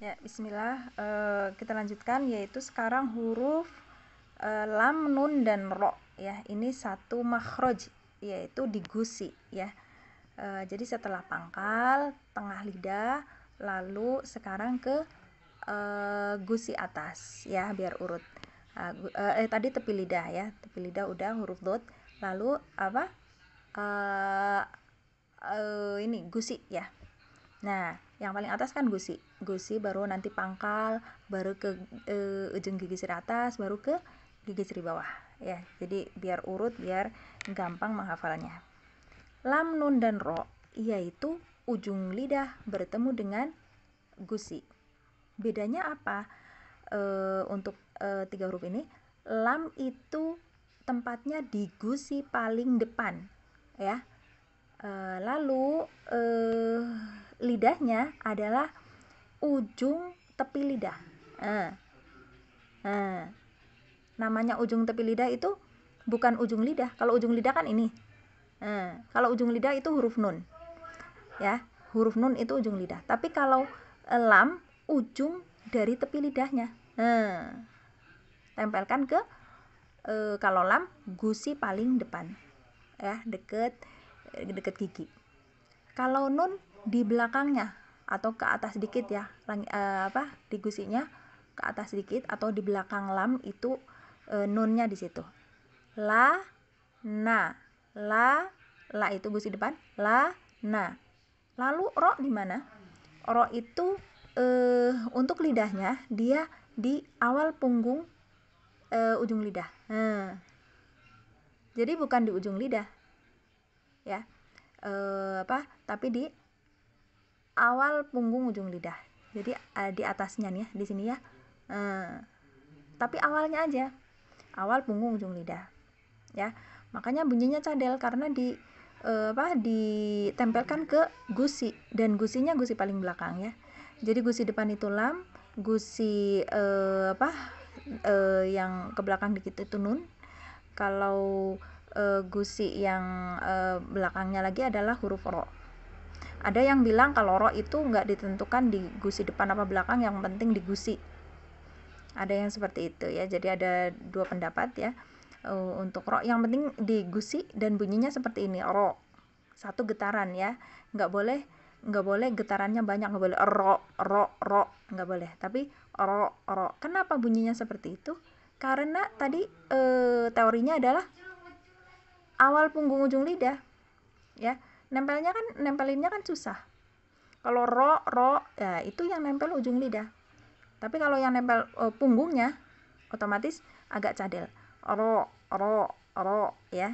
Ya, bismillah. E, kita lanjutkan yaitu sekarang huruf e, lam, nun dan ro ya. Ini satu makhraj yaitu di gusi ya. E, jadi setelah pangkal, tengah lidah, lalu sekarang ke e, gusi atas ya biar urut. E, eh tadi tepi lidah ya. Tepi lidah udah huruf dot, lalu apa? E, e, ini gusi ya Nah, yang paling atas kan gusi. Gusi baru nanti pangkal, baru ke e, ujung gigi seri atas, baru ke gigi seri bawah. Ya, jadi biar urut, biar gampang menghafalnya. Lam, nun, dan ro yaitu ujung lidah bertemu dengan gusi. Bedanya apa e, untuk e, tiga huruf ini? Lam itu tempatnya di gusi paling depan, ya. E, lalu E, lidahnya adalah ujung tepi lidah. Nah, nah, namanya ujung tepi lidah itu bukan ujung lidah. Kalau ujung lidah kan ini. Nah, kalau ujung lidah itu huruf nun. Ya, huruf nun itu ujung lidah. Tapi kalau lam ujung dari tepi lidahnya. Nah, tempelkan ke e, kalau lam gusi paling depan. Ya, deket deket gigi. Kalau nun di belakangnya atau ke atas sedikit ya lang, uh, apa gusinya ke atas sedikit atau di belakang lam itu uh, nunnya di situ la na la la itu gusi depan la na lalu ro di mana ro itu uh, untuk lidahnya dia di awal punggung uh, ujung lidah hmm. jadi bukan di ujung lidah ya uh, apa tapi di awal punggung ujung lidah jadi uh, di atasnya nih ya, di sini ya uh, tapi awalnya aja awal punggung ujung lidah ya makanya bunyinya cadel karena di uh, apa ditempelkan ke gusi dan gusinya gusi paling belakang ya jadi gusi depan itu lam gusi uh, apa uh, yang ke belakang dikit itu nun kalau uh, gusi yang uh, belakangnya lagi adalah huruf ro ada yang bilang kalau roh itu nggak ditentukan di gusi depan apa belakang yang penting di gusi ada yang seperti itu ya jadi ada dua pendapat ya e, untuk roh yang penting di gusi dan bunyinya seperti ini roh satu getaran ya nggak boleh nggak boleh getarannya banyak nggak boleh Rok, rok, rok nggak boleh tapi rok, rok. kenapa bunyinya seperti itu karena tadi e, teorinya adalah awal punggung ujung lidah ya nempelnya kan nempelinnya kan susah kalau ro ro ya itu yang nempel ujung lidah tapi kalau yang nempel e, punggungnya otomatis agak cadel ro ro ro ya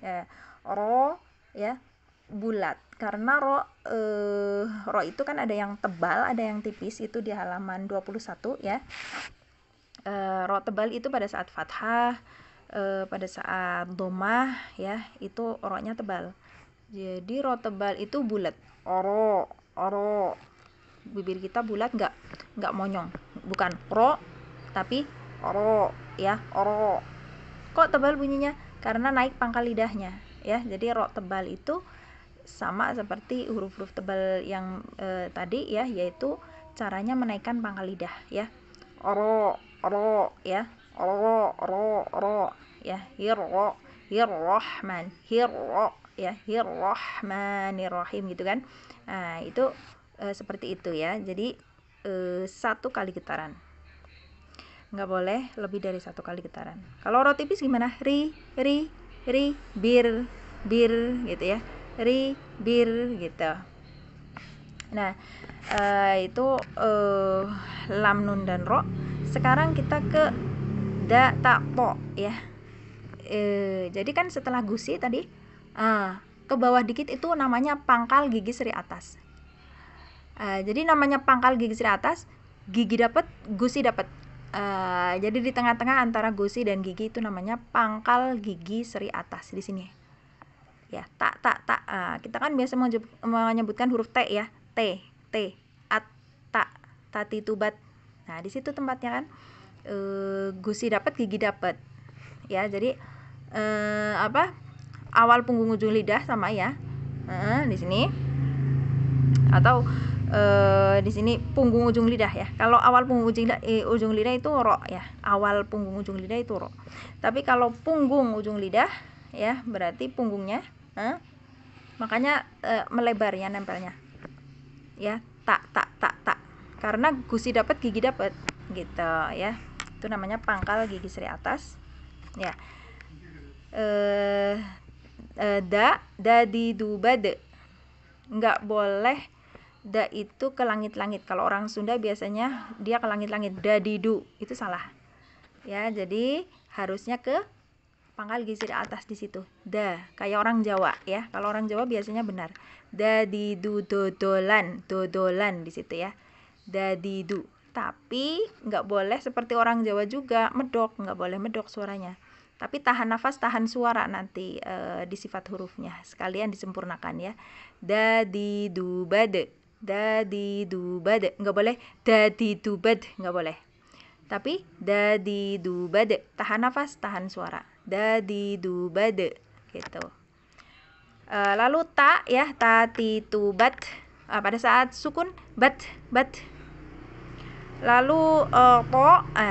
ya ro ya bulat karena ro e, ro itu kan ada yang tebal ada yang tipis itu di halaman 21 ya e, ro tebal itu pada saat fathah e, pada saat domah ya itu roknya tebal jadi ro tebal itu bulat. Oro, oro. Bibir kita bulat nggak nggak monyong. Bukan ro tapi oro ya, oro. Kok tebal bunyinya? Karena naik pangkal lidahnya ya. Jadi ro tebal itu sama seperti huruf-huruf tebal yang e, tadi ya, yaitu caranya menaikkan pangkal lidah ya. Oro, oro ya. Oro, oro, oro ya. Hirro, hirrohman, hirro ya Hirrohmanirrohim gitu kan nah itu e, seperti itu ya jadi e, satu kali getaran nggak boleh lebih dari satu kali getaran kalau roti tipis gimana ri ri ri bir bir gitu ya ri bir gitu nah e, itu e, lam nun dan ro sekarang kita ke da tak po ya e, jadi kan setelah gusi tadi ah ke bawah dikit itu namanya pangkal gigi seri atas uh, jadi namanya pangkal gigi seri atas gigi dapat gusi dapat uh, ah, jadi di tengah-tengah antara gusi dan gigi itu namanya pangkal gigi seri atas di sini ya tak tak tak uh, ah, kita kan biasa menyebutkan huruf t ya t t at tak tati tubat nah di situ tempatnya kan Uh, gusi dapat gigi dapat ya jadi e, apa awal punggung ujung lidah sama ya uh, di sini atau uh, di sini punggung ujung lidah ya kalau awal punggung ujung lidah, eh, ujung lidah itu rok ya awal punggung ujung lidah itu rok. tapi kalau punggung ujung lidah ya berarti punggungnya uh, makanya uh, melebar ya nempelnya ya tak tak tak tak karena gusi dapat gigi dapat gitu ya itu namanya pangkal gigi seri atas ya eh Eh, da dadi dubade nggak boleh da itu ke langit-langit kalau orang Sunda biasanya dia ke langit-langit du itu salah ya jadi harusnya ke pangkal gizi di atas di situ da kayak orang Jawa ya kalau orang Jawa biasanya benar dadidu dodolan dodolan di situ ya du tapi nggak boleh seperti orang Jawa juga medok nggak boleh medok suaranya tapi tahan nafas tahan suara nanti e, eh, di sifat hurufnya sekalian disempurnakan ya Dadi dubade, dadi dubade, nggak boleh dadi di nggak boleh tapi dadi dubade, tahan nafas tahan suara dadi dubade, gitu e, lalu ta ya ta ti tu e, eh, pada saat sukun bat bat lalu e, to